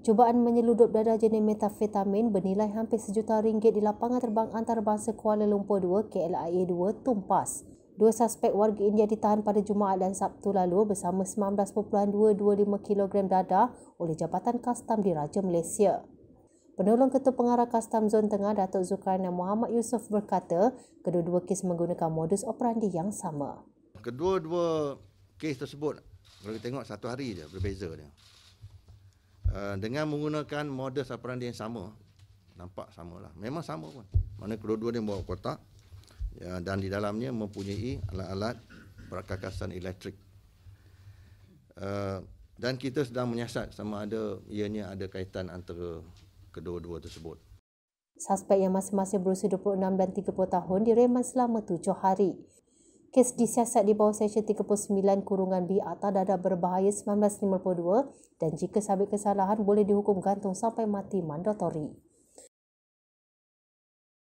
Cubaan menyeludup dadah jenis metafetamin bernilai hampir sejuta ringgit di lapangan terbang antarabangsa Kuala Lumpur 2 KLIA 2 tumpas. Dua suspek warga India ditahan pada Jumaat dan Sabtu lalu bersama 19.225 kg dadah oleh Jabatan Kastam di Raja Malaysia. Penolong Ketua Pengarah Kastam Zon Tengah Datuk Zulkarnain Muhammad Yusof berkata, kedua-dua kes menggunakan modus operandi yang sama. Kedua-dua kes tersebut, kalau kita tengok satu hari je berbeza dia. Eh, dengan menggunakan model operandi yang sama nampak samalah memang sama pun mana kedua-dua dia bawa kotak ya, dan di dalamnya mempunyai alat-alat perkakasan elektrik uh, dan kita sedang menyiasat sama ada ianya ada kaitan antara kedua-dua tersebut Suspek yang masing-masing berusia 26 dan 30 tahun direman selama tujuh hari kes disiasat di bawah Seksyen 39 Kurungan B Akta Dadah Berbahaya 1952 dan jika sabit kesalahan boleh dihukum gantung sampai mati mandatori.